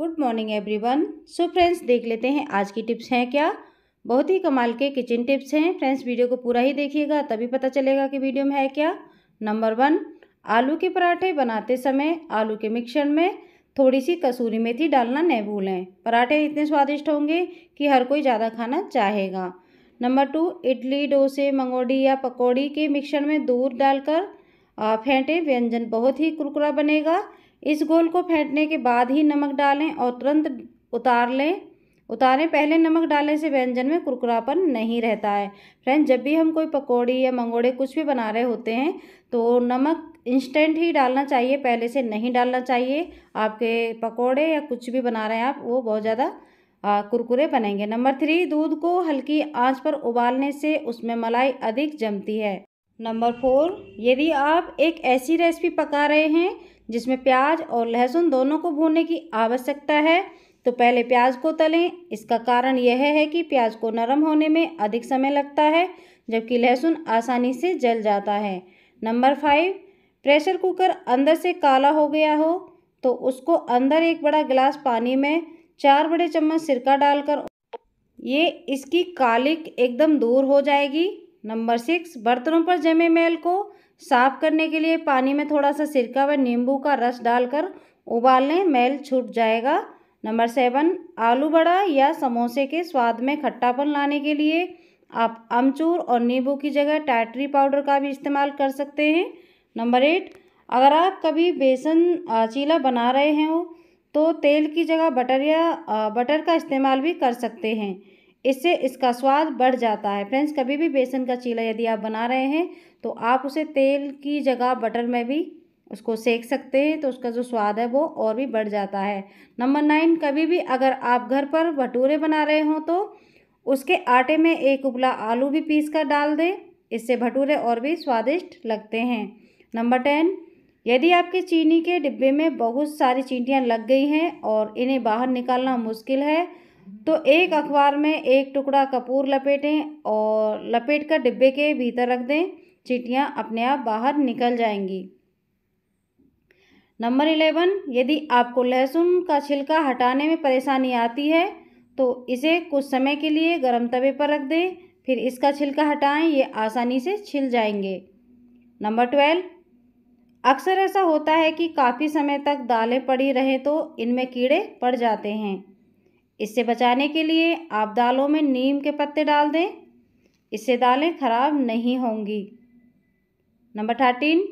good morning everyone so friends देख लेते हैं आज की टिप्स हैं क्या बहुत ही कमाल के किचन टिप्स हैं फ्रेंड्स वीडियो को पूरा ही देखिएगा तभी पता चलेगा कि वीडियो में है क्या नंबर वन आलू के पराठे बनाते समय आलू के मिक्सर में थोड़ी सी कसूरी मेथी डालना नहीं भूलें पराठे इतने स्वादिष्ट होंगे कि हर कोई ज़्यादा खाना चाहेगा नंबर टू इडली डोसे मंगोड़ी या पकौड़ी के मिक्सर में दूध डालकर फेंटे व्यंजन बहुत ही कुरकुरा बनेगा इस गोल को फेंटने के बाद ही नमक डालें और तुरंत उतार लें उतारें पहले नमक डालने से व्यंजन में कुरकुरापन नहीं रहता है फ्रेंड जब भी हम कोई पकौड़ी या मंगोड़े कुछ भी बना रहे होते हैं तो नमक इंस्टेंट ही डालना चाहिए पहले से नहीं डालना चाहिए आपके पकौड़े या कुछ भी बना रहे हैं आप वो बहुत ज़्यादा कुरकुरे बनेंगे नंबर थ्री दूध को हल्की आँच पर उबालने से उसमें मलाई अधिक जमती है नंबर फोर यदि आप एक ऐसी रेसिपी पका रहे हैं जिसमें प्याज और लहसुन दोनों को भूनने की आवश्यकता है तो पहले प्याज को तलें इसका कारण यह है कि प्याज को नरम होने में अधिक समय लगता है जबकि लहसुन आसानी से जल जाता है नंबर फाइव प्रेशर कुकर अंदर से काला हो गया हो तो उसको अंदर एक बड़ा गिलास पानी में चार बड़े चम्मच सिरका डालकर ये इसकी कालिक एकदम दूर हो जाएगी नंबर सिक्स बर्तनों पर जमे मैल को साफ करने के लिए पानी में थोड़ा सा सिरका व नींबू का रस डालकर उबाल लें मैल छूट जाएगा नंबर सेवन आलू बड़ा या समोसे के स्वाद में खट्टापन लाने के लिए आप अमचूर और नींबू की जगह टाइटरी पाउडर का भी इस्तेमाल कर सकते हैं नंबर एट अगर आप कभी बेसन चीला बना रहे हो तो तेल की जगह बटर या बटर का इस्तेमाल भी कर सकते हैं इससे इसका स्वाद बढ़ जाता है फ्रेंड्स कभी भी बेसन का चीला यदि आप बना रहे हैं तो आप उसे तेल की जगह बटर में भी उसको सेक सकते हैं तो उसका जो स्वाद है वो और भी बढ़ जाता है नंबर नाइन कभी भी अगर आप घर पर भटूरे बना रहे हों तो उसके आटे में एक उबला आलू भी पीस कर डाल दें इससे भटूरे और भी स्वादिष्ट लगते हैं नंबर टेन यदि आपके चीनी के डिब्बे में बहुत सारी चींटियाँ लग गई हैं और इन्हें बाहर निकालना मुश्किल है तो एक अखबार में एक टुकड़ा कपूर लपेटें और लपेट कर डिब्बे के भीतर रख दें चीटियाँ अपने आप बाहर निकल जाएंगी नंबर इलेवन यदि आपको लहसुन का छिलका हटाने में परेशानी आती है तो इसे कुछ समय के लिए गर्म तवे पर रख दें फिर इसका छिलका हटाएं ये आसानी से छिल जाएंगे नंबर ट्वेल्व अक्सर ऐसा होता है कि काफ़ी समय तक दालें पड़ी रहें तो इनमें कीड़े पड़ जाते हैं इससे बचाने के लिए आप दालों में नीम के पत्ते डाल दें इससे दालें खराब नहीं होंगी नंबर थर्टीन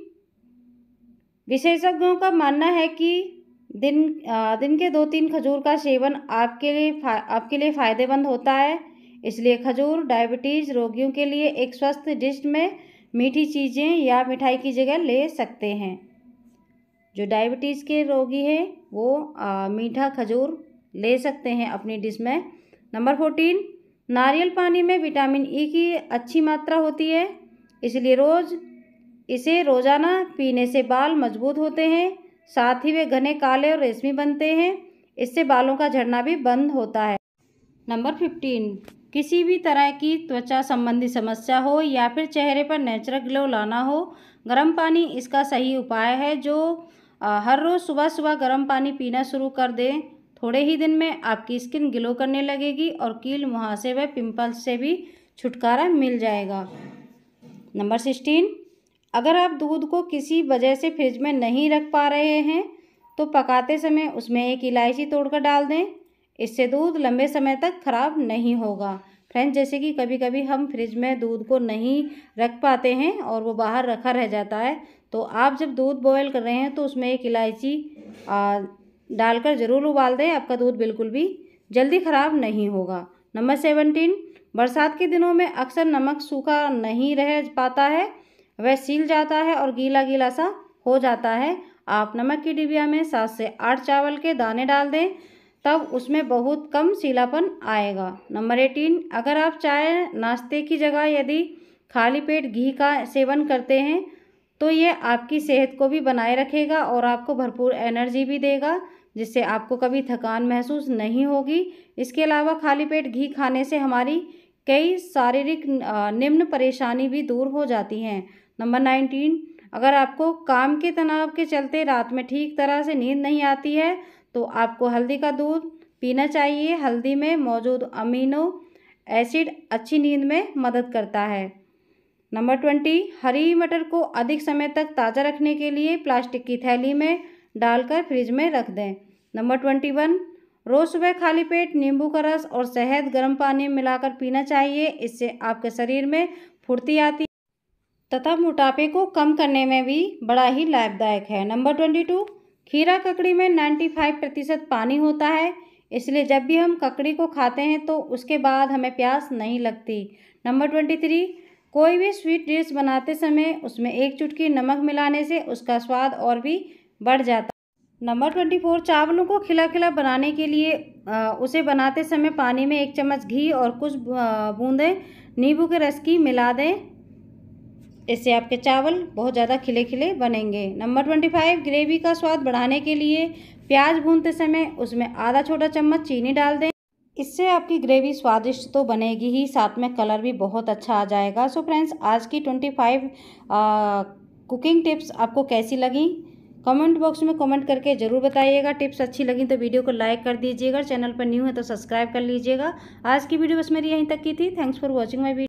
विशेषज्ञों का मानना है कि दिन दिन के दो तीन खजूर का सेवन आपके लिए आपके लिए फ़ायदेमंद होता है इसलिए खजूर डायबिटीज़ रोगियों के लिए एक स्वस्थ डिश में मीठी चीज़ें या मिठाई की जगह ले सकते हैं जो डायबिटीज़ के रोगी हैं वो आ, मीठा खजूर ले सकते हैं अपनी डिश में नंबर फोर्टीन नारियल पानी में विटामिन ई e की अच्छी मात्रा होती है इसलिए रोज़ इसे रोज़ाना पीने से बाल मजबूत होते हैं साथ ही वे घने काले और रेशमी बनते हैं इससे बालों का झड़ना भी बंद होता है नंबर फिफ्टीन किसी भी तरह की त्वचा संबंधी समस्या हो या फिर चेहरे पर नेचुरल ग्लो लाना हो गर्म पानी इसका सही उपाय है जो हर रोज़ सुबह सुबह गर्म पानी पीना शुरू कर दें थोड़े ही दिन में आपकी स्किन ग्लो करने लगेगी और कील मुहासे व पिंपल्स से भी छुटकारा मिल जाएगा नंबर सिक्सटीन अगर आप दूध को किसी वजह से फ्रिज में नहीं रख पा रहे हैं तो पकाते समय उसमें एक इलायची तोड़कर डाल दें इससे दूध लंबे समय तक खराब नहीं होगा फ्रेंड्स जैसे कि कभी कभी हम फ्रिज में दूध को नहीं रख पाते हैं और वो बाहर रखा रह जाता है तो आप जब दूध बॉयल कर रहे हैं तो उसमें एक इलायची डालकर ज़रूर उबाल दें आपका दूध बिल्कुल भी जल्दी ख़राब नहीं होगा नंबर सेवनटीन बरसात के दिनों में अक्सर नमक सूखा नहीं रह पाता है वह सील जाता है और गीला गीला सा हो जाता है आप नमक की डिबिया में सात से आठ चावल के दाने डाल दें तब उसमें बहुत कम सीलापन आएगा नंबर एटीन अगर आप चाय नाश्ते की जगह यदि खाली पेट घी का सेवन करते हैं तो ये आपकी सेहत को भी बनाए रखेगा और आपको भरपूर एनर्जी भी देगा जिससे आपको कभी थकान महसूस नहीं होगी इसके अलावा खाली पेट घी खाने से हमारी कई शारीरिक निम्न परेशानी भी दूर हो जाती हैं नंबर नाइनटीन अगर आपको काम के तनाव के चलते रात में ठीक तरह से नींद नहीं आती है तो आपको हल्दी का दूध पीना चाहिए हल्दी में मौजूद अमीनो एसिड अच्छी नींद में मदद करता है नंबर ट्वेंटी हरी मटर को अधिक समय तक ताज़ा रखने के लिए प्लास्टिक की थैली में डालकर फ्रिज में रख दें नंबर ट्वेंटी वन रोज़ सुबह खाली पेट नींबू का रस और शहद गर्म पानी मिलाकर पीना चाहिए इससे आपके शरीर में फुर्ती आती तथा मोटापे को कम करने में भी बड़ा ही लाभदायक है नंबर ट्वेंटी टू खीरा ककड़ी में नाइन्टी फाइव प्रतिशत पानी होता है इसलिए जब भी हम ककड़ी को खाते हैं तो उसके बाद हमें प्यास नहीं लगती नंबर ट्वेंटी थ्री कोई भी स्वीट डिश बनाते समय उसमें एक चुटकी नमक मिलाने से उसका स्वाद और भी बढ़ जाता नंबर ट्वेंटी फोर चावलों को खिला खिला बनाने के लिए आ, उसे बनाते समय पानी में एक चम्मच घी और कुछ बूंदें नींबू के रस की मिला दें इससे आपके चावल बहुत ज़्यादा खिले खिले बनेंगे नंबर ट्वेंटी फाइव ग्रेवी का स्वाद बढ़ाने के लिए प्याज भूनते समय उसमें आधा छोटा चम्मच चीनी डाल दें इससे आपकी ग्रेवी स्वादिष्ट तो बनेगी ही साथ में कलर भी बहुत अच्छा आ जाएगा सो फ्रेंड्स आज की ट्वेंटी फाइव कुकिंग टिप्स आपको कैसी लगी कमेंट बॉक्स में कमेंट करके ज़रूर बताइएगा टिप्स अच्छी लगी तो वीडियो को लाइक कर दीजिएगा चैनल पर न्यू है तो सब्सक्राइब कर लीजिएगा आज की वीडियो बस मेरी यहीं तक की थी thanks for watching my video